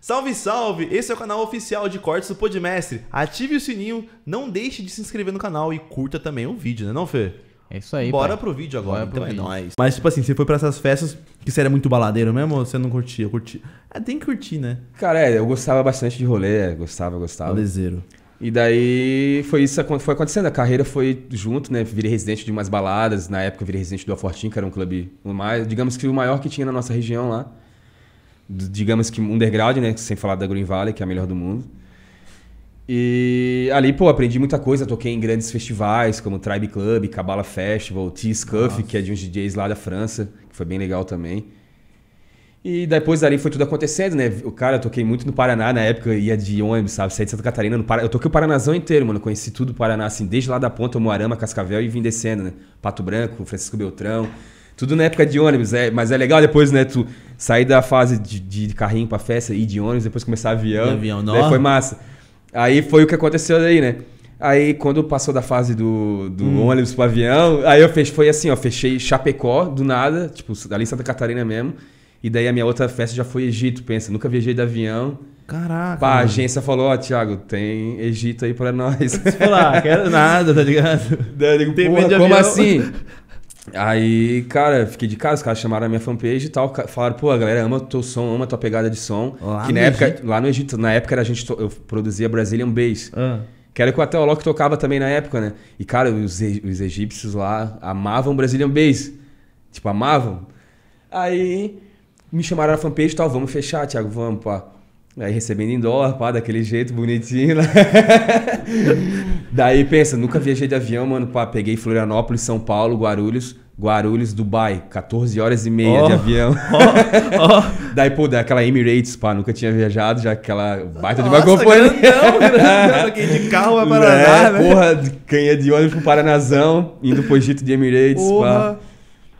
Salve, salve! Esse é o canal oficial de cortes do Podmestre. Ative o sininho, não deixe de se inscrever no canal e curta também o vídeo, né não, Fê? É isso aí. Bora pai. pro vídeo agora, Bora então é nóis. Mas, tipo assim, você foi pra essas festas que você era muito baladeiro mesmo ou você não curtia? Eu curti. É, tem que curtir, né? Cara, é, eu gostava bastante de rolê, gostava, gostava. Rolezeiro. E daí foi isso foi acontecendo. A carreira foi junto, né? Virei residente de umas baladas. Na época eu virei residente do Afortim, que era um clube, mais, digamos que o maior que tinha na nossa região lá digamos que underground, né? Sem falar da Green Valley, que é a melhor do mundo. E ali, pô, aprendi muita coisa. Toquei em grandes festivais, como Tribe Club, Cabala Festival, T-Scuff, que é de uns DJs lá da França, que foi bem legal também. E depois dali foi tudo acontecendo, né? O cara, eu toquei muito no Paraná na época, ia de ônibus, sabe? Saí de Santa Catarina no Paraná. Eu toquei o Paranazão inteiro, mano. Conheci tudo o Paraná, assim, desde lá da ponta, Moarama, Cascavel e vim descendo, né? Pato Branco, Francisco Beltrão. Tudo na época de ônibus, é, mas é legal depois, né? Tu sair da fase de, de carrinho pra festa e de ônibus, depois começar avião. De avião, né? Foi massa. Aí foi o que aconteceu aí, né? Aí quando passou da fase do, do hum. ônibus pro avião, aí eu fechei, foi assim, ó, fechei Chapecó do nada, tipo, ali em Santa Catarina mesmo. E daí a minha outra festa já foi Egito, pensa, nunca viajei de avião. Caraca. Pá, a agência falou, ó, oh, Thiago, tem Egito aí pra nós. Sei lá, ah, quero nada, tá ligado? Daí eu digo, tem porra, como avião? assim? Aí, cara, fiquei de casa, os caras chamaram a minha fanpage e tal. Falaram, pô, a galera ama teu som, ama tua pegada de som. Lá que na época, Egito? lá no Egito, na época era a gente, eu produzia Brazilian Bass. Ah. Que era que até o Loki tocava também na época, né? E, cara, os, os egípcios lá amavam Brazilian Bass. Tipo, amavam. Aí me chamaram na fanpage e tal, vamos fechar, Thiago, vamos, pá. Aí recebendo em dólar, pá, daquele jeito bonitinho. Né? Daí pensa, nunca viajei de avião, mano. Pá, peguei Florianópolis, São Paulo, Guarulhos. Guarulhos, Dubai, 14 horas e meia oh, de avião. Oh, oh. Daí, pô, daquela Emirates, pá, nunca tinha viajado, já aquela baita Nossa, de uma companhia. não quem de carro é Paraná, né? Porra, quem é de ônibus pro Paranazão, indo pro Egito de Emirates, porra. pá.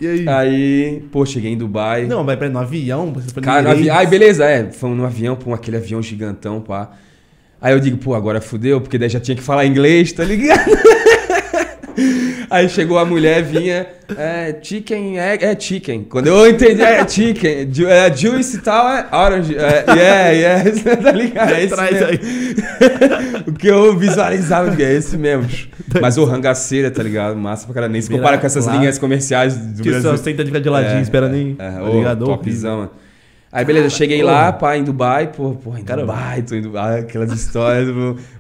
E aí? Aí, pô, cheguei em Dubai. Não, mas peraí, no avião? Cara, no avi... Ai, beleza, é. Fomos no avião, pô, aquele avião gigantão, pá. Aí eu digo, pô, agora fudeu, porque daí já tinha que falar inglês, tá ligado? Aí chegou a mulher, vinha, é, chicken, é, é chicken. Quando eu entendi, é chicken, ju, é, juice e tal, é orange, é, yeah, yeah, tá ligado? É esse mesmo. aí. o que eu visualizava, é esse mesmo. Tá Mas o rangaceira, tá ligado? Massa pra caralho. Nem se compara com essas linhas comerciais do que Brasil. Que só tenta ficar de ladinho, é, espera nem, é, é, tá ligado? Topzão, mano. Aí beleza, Cara, cheguei porra. lá, pá, em Dubai, pô, pô, em Caramba. Dubai, tô em Dubai, ah, aquelas histórias,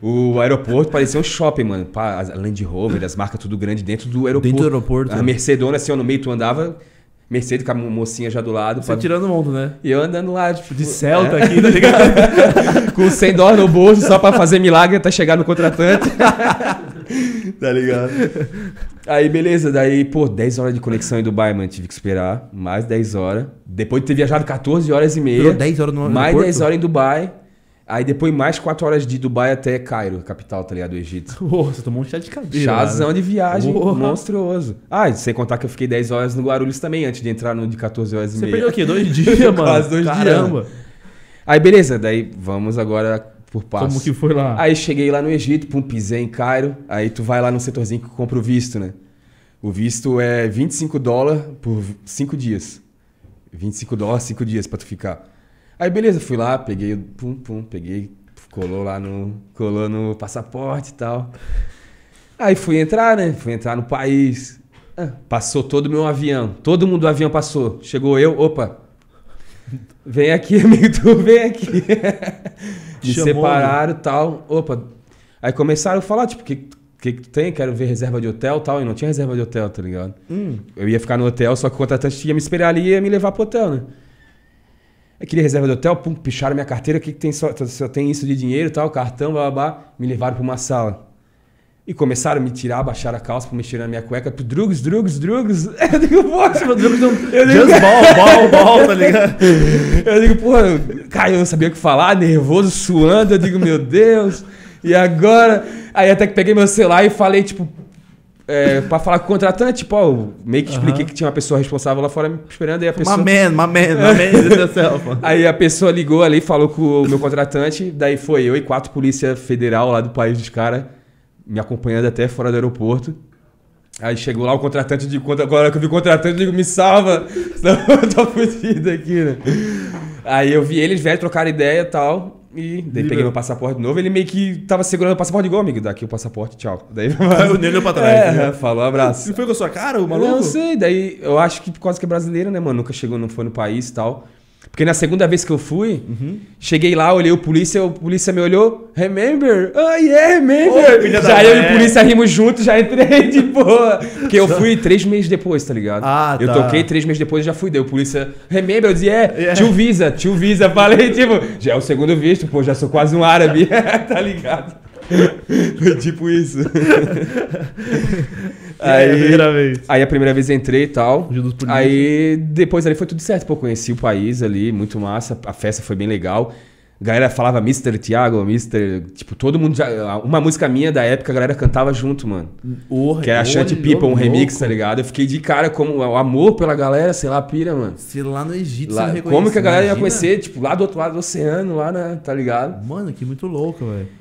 o aeroporto parecia um shopping, mano, pá, a Land Rover, as marcas tudo grande dentro do aeroporto. Dentro do aeroporto. A Mercedona, assim, ó, no meio tu andava, Mercedes com a mocinha já do lado. Você pra... tirando mundo né? E eu andando lá, tipo... De Celta é? aqui, tá ligado? com 100 dólares no bolso só pra fazer milagre até chegar no contratante. tá ligado? Aí, beleza. Daí, pô, 10 horas de conexão em Dubai, mano. Tive que esperar mais 10 horas. Depois de ter viajado 14 horas e meia. Durou 10 horas no Mais 10 horas em Dubai. Aí depois mais 4 horas de Dubai até Cairo, capital, tá ligado? Do Egito. Uou, você tomou um chá de cabeça. Né? Chazão de viagem, Uou. monstruoso. Ah, sem contar que eu fiquei 10 horas no Guarulhos também, antes de entrar no de 14 horas e você meia. Você perdeu o quê? Dois dias, mano? Quase dois Caramba. dias. Caramba. Aí beleza, daí vamos agora por passo. Como que foi lá? Aí cheguei lá no Egito, pum, pisei em Cairo. Aí tu vai lá no setorzinho que compra o visto, né? O visto é 25 dólares por 5 dias. 25 dólares, 5 dias pra tu ficar. Aí beleza, fui lá, peguei, pum, pum, peguei, colou lá no. colou no passaporte e tal. Aí fui entrar, né? Fui entrar no país. Ah, passou todo o meu avião. Todo mundo do avião passou. Chegou eu, opa! Vem aqui, amigo, tu vem aqui. me Chamou, separaram e né? tal. Opa. Aí começaram a falar, tipo, que que, que tu tem? Quero ver reserva de hotel e tal. E não tinha reserva de hotel, tá ligado? Hum. Eu ia ficar no hotel, só que o contratante ia me esperar ali e ia me levar pro hotel, né? Aí queria reserva de hotel, pum, picharam minha carteira, o que, que tem só, só tem isso de dinheiro e tal, cartão, blá, blá, blá, me levaram pra uma sala. E começaram a me tirar, baixar a calça, mexer na minha cueca. Tipo, drugs, drugs, drugs. Eu digo, poxa, tipo, meu tipo, drugs não. Eu digo, Just ball, ball, ball, tá ligado? Eu digo, porra, cara, eu não sabia o que falar, nervoso, suando. Eu digo, meu Deus, e agora? Aí até que peguei meu celular e falei, tipo, é, pra falar com o contratante, tipo, ó, meio que expliquei que tinha uma pessoa responsável lá fora me esperando. Aí a pessoa. mamendo, man, mamendo man, my man Aí a pessoa ligou ali, falou com o meu contratante. Daí foi eu e quatro polícia federal lá do país dos caras me acompanhando até fora do aeroporto. Aí chegou lá o contratante de conta. Agora que eu vi o contratante, eu digo, me salva! Senão eu tô fudido aqui, né? Aí eu vi eles, velho, trocaram ideia e tal. E daí peguei meu passaporte novo. Ele meio que tava segurando o passaporte igual, amigo. Daqui o passaporte, tchau. Daí o dele pra trás. É, né? falou, abraço. E foi com a sua cara, o maluco? Não sei. Daí eu acho que por causa que é brasileiro, né, mano? Nunca chegou, não foi no país e tal. Porque na segunda vez que eu fui, uhum. cheguei lá, olhei o polícia, o polícia me olhou, remember? Oh yeah, remember! Oh, já eu e o polícia rimos juntos, já entrei de boa. Porque eu fui três meses depois, tá ligado? Ah, eu tá. toquei três meses depois já fui. deu o polícia, remember? Eu disse, é, yeah. tio Visa, tio Visa. Falei, tipo, já é o segundo visto, pô, já sou quase um árabe, tá ligado? Foi tipo isso. aí, é, a primeira vez. aí a primeira vez entrei e tal. Aí depois ali foi tudo certo. Pô, conheci o país ali, muito massa. A festa foi bem legal. A galera falava Mr. Thiago, Mr. Tipo, todo mundo já. Uma música minha da época, a galera cantava junto, mano. que era a Shut People, um remix, louco. tá ligado? Eu fiquei de cara como o amor pela galera, sei lá, pira, mano. Se lá no Egito lá, Como que a galera imagina? ia conhecer, tipo, lá do outro lado do oceano, lá na. Tá ligado? Mano, que muito louco, velho.